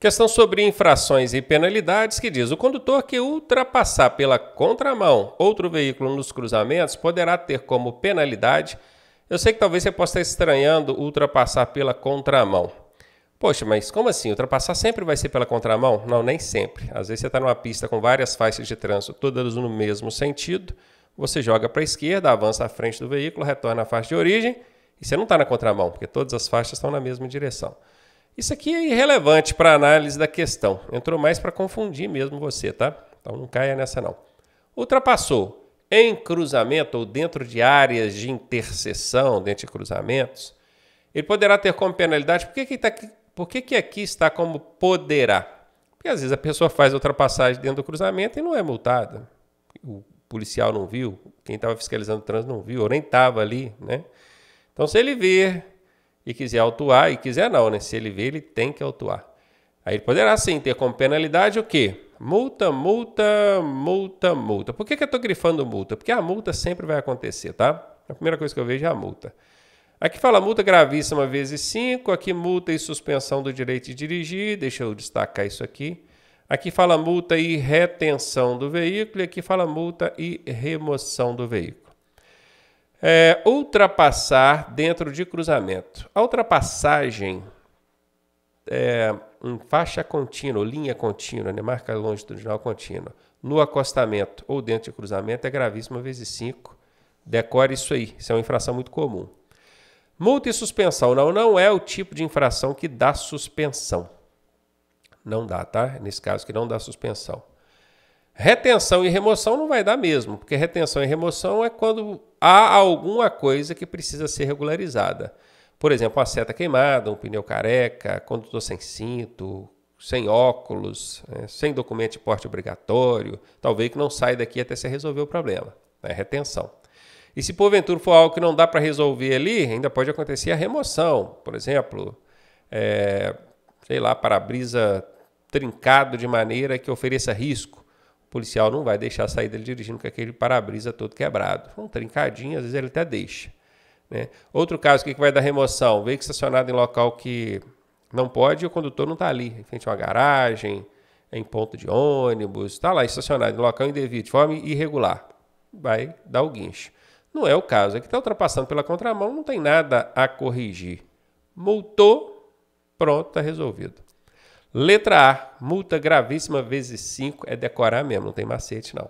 Questão sobre infrações e penalidades que diz: o condutor que ultrapassar pela contramão outro veículo nos cruzamentos poderá ter como penalidade. Eu sei que talvez você possa estar estranhando ultrapassar pela contramão. Poxa, mas como assim? Ultrapassar sempre vai ser pela contramão? Não, nem sempre. Às vezes você está numa pista com várias faixas de trânsito, todas no mesmo sentido. Você joga para a esquerda, avança à frente do veículo, retorna à faixa de origem e você não está na contramão, porque todas as faixas estão na mesma direção. Isso aqui é irrelevante para a análise da questão. Entrou mais para confundir mesmo você, tá? Então não caia nessa não. Ultrapassou em cruzamento ou dentro de áreas de interseção, dentro de cruzamentos, ele poderá ter como penalidade. Por que, que, tá aqui, por que, que aqui está como poderá? Porque às vezes a pessoa faz ultrapassagem dentro do cruzamento e não é multada. O policial não viu, quem estava fiscalizando o trânsito não viu, ou nem estava ali, né? Então, se ele ver e quiser autuar, e quiser não, né? Se ele vê, ele tem que autuar. Aí ele poderá sim ter como penalidade o quê? Multa, multa, multa, multa. Por que, que eu estou grifando multa? Porque a multa sempre vai acontecer, tá? A primeira coisa que eu vejo é a multa. Aqui fala multa gravíssima vezes 5, aqui multa e suspensão do direito de dirigir, deixa eu destacar isso aqui. Aqui fala multa e retenção do veículo, e aqui fala multa e remoção do veículo. É, ultrapassar dentro de cruzamento. A ultrapassagem é, em faixa contínua, linha contínua, né? marca longitudinal contínua, no acostamento ou dentro de cruzamento é gravíssima vezes 5. Decore isso aí, isso é uma infração muito comum. Multa e suspensão. Não, não é o tipo de infração que dá suspensão. Não dá, tá? Nesse caso que não dá suspensão. Retenção e remoção não vai dar mesmo, porque retenção e remoção é quando há alguma coisa que precisa ser regularizada. Por exemplo, uma seta queimada, um pneu careca, condutor sem cinto, sem óculos, né, sem documento de porte obrigatório, talvez que não saia daqui até se resolver o problema. Né, retenção. E se porventura for algo que não dá para resolver ali, ainda pode acontecer a remoção. Por exemplo, é, sei lá, para-brisa trincado de maneira que ofereça risco o policial não vai deixar sair dele dirigindo com aquele para-brisa todo quebrado. Um trincadinho, às vezes ele até deixa. Né? Outro caso, o que, que vai dar remoção? veio estacionado em local que não pode e o condutor não está ali, em frente a uma garagem, em ponto de ônibus, está lá estacionado em local indevido, de forma irregular. Vai dar o guincho. Não é o caso, é que está ultrapassando pela contramão, não tem nada a corrigir. Multou, pronto, está resolvido. Letra A, multa gravíssima vezes 5, é decorar mesmo, não tem macete não.